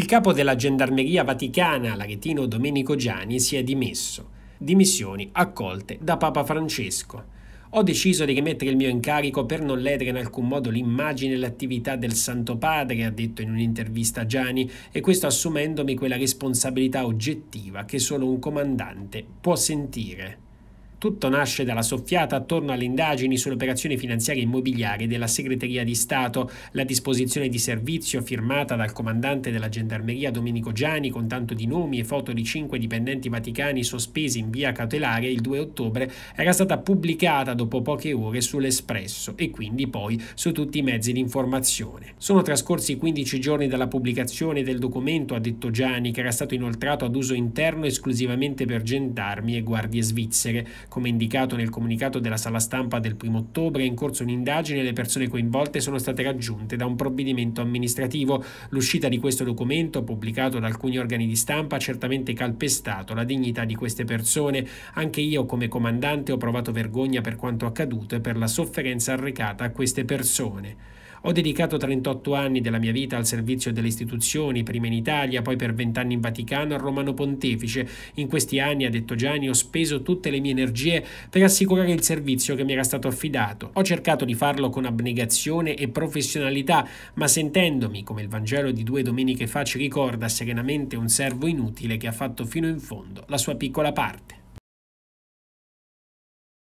Il capo della Gendarmeria Vaticana, l'aretino Domenico Gianni, si è dimesso. Dimissioni accolte da Papa Francesco. Ho deciso di rimettere il mio incarico per non ledere in alcun modo l'immagine e l'attività del Santo Padre, ha detto in un'intervista Gianni, e questo assumendomi quella responsabilità oggettiva che solo un comandante può sentire. Tutto nasce dalla soffiata attorno alle indagini sulle operazioni finanziarie immobiliari della Segreteria di Stato, la disposizione di servizio firmata dal comandante della Gendarmeria Domenico Gianni con tanto di nomi e foto di cinque dipendenti vaticani sospesi in via cautelare il 2 ottobre era stata pubblicata dopo poche ore sull'Espresso e quindi poi su tutti i mezzi di informazione. Sono trascorsi 15 giorni dalla pubblicazione del documento, ha detto Gianni, che era stato inoltrato ad uso interno esclusivamente per gendarmi e guardie svizzere. Come indicato nel comunicato della sala stampa del 1 ottobre, è in corso un'indagine e le persone coinvolte sono state raggiunte da un provvedimento amministrativo. L'uscita di questo documento, pubblicato da alcuni organi di stampa, ha certamente calpestato la dignità di queste persone. Anche io come comandante ho provato vergogna per quanto accaduto e per la sofferenza arrecata a queste persone. Ho dedicato 38 anni della mia vita al servizio delle istituzioni, prima in Italia, poi per 20 anni in Vaticano, al Romano Pontefice. In questi anni, ha detto Gianni, ho speso tutte le mie energie per assicurare il servizio che mi era stato affidato. Ho cercato di farlo con abnegazione e professionalità, ma sentendomi, come il Vangelo di due domeniche fa ci ricorda, serenamente un servo inutile che ha fatto fino in fondo la sua piccola parte.